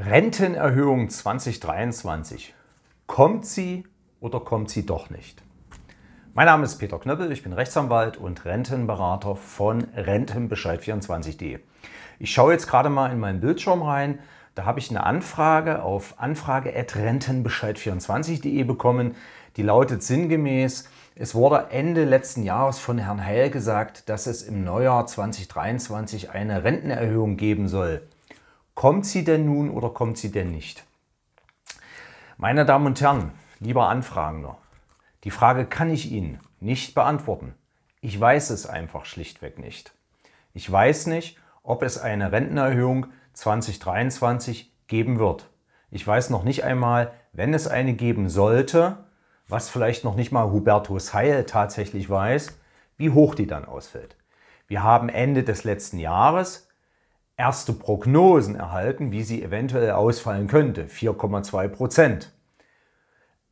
Rentenerhöhung 2023. Kommt sie oder kommt sie doch nicht? Mein Name ist Peter Knöppel, ich bin Rechtsanwalt und Rentenberater von Rentenbescheid24.de. Ich schaue jetzt gerade mal in meinen Bildschirm rein. Da habe ich eine Anfrage auf anfrage.rentenbescheid24.de bekommen. Die lautet sinngemäß, es wurde Ende letzten Jahres von Herrn Heil gesagt, dass es im Neujahr 2023 eine Rentenerhöhung geben soll. Kommt sie denn nun oder kommt sie denn nicht? Meine Damen und Herren, lieber Anfragender, die Frage kann ich Ihnen nicht beantworten. Ich weiß es einfach schlichtweg nicht. Ich weiß nicht, ob es eine Rentenerhöhung 2023 geben wird. Ich weiß noch nicht einmal, wenn es eine geben sollte, was vielleicht noch nicht mal Hubertus Heil tatsächlich weiß, wie hoch die dann ausfällt. Wir haben Ende des letzten Jahres erste Prognosen erhalten, wie sie eventuell ausfallen könnte, 4,2 Prozent.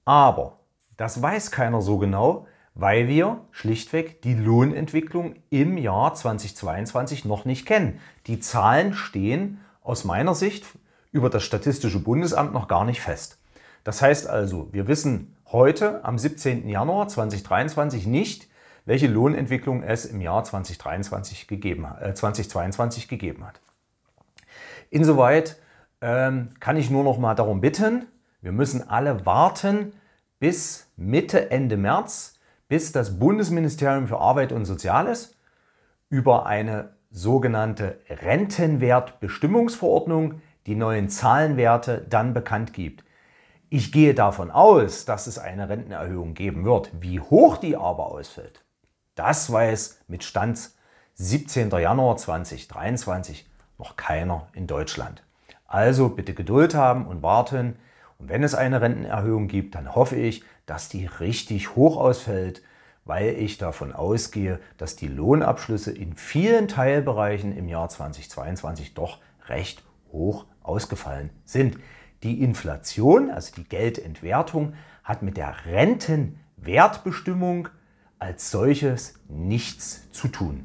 Aber das weiß keiner so genau, weil wir schlichtweg die Lohnentwicklung im Jahr 2022 noch nicht kennen. Die Zahlen stehen aus meiner Sicht über das Statistische Bundesamt noch gar nicht fest. Das heißt also, wir wissen heute am 17. Januar 2023 nicht, welche Lohnentwicklung es im Jahr 2023 gegeben, äh, 2022 gegeben hat. Insoweit ähm, kann ich nur noch mal darum bitten, wir müssen alle warten bis Mitte, Ende März, bis das Bundesministerium für Arbeit und Soziales über eine sogenannte Rentenwertbestimmungsverordnung die neuen Zahlenwerte dann bekannt gibt. Ich gehe davon aus, dass es eine Rentenerhöhung geben wird. Wie hoch die aber ausfällt, das weiß mit Stand 17. Januar 2023 noch keiner in Deutschland. Also bitte Geduld haben und warten. Und wenn es eine Rentenerhöhung gibt, dann hoffe ich, dass die richtig hoch ausfällt, weil ich davon ausgehe, dass die Lohnabschlüsse in vielen Teilbereichen im Jahr 2022 doch recht hoch ausgefallen sind. Die Inflation, also die Geldentwertung, hat mit der Rentenwertbestimmung als solches nichts zu tun.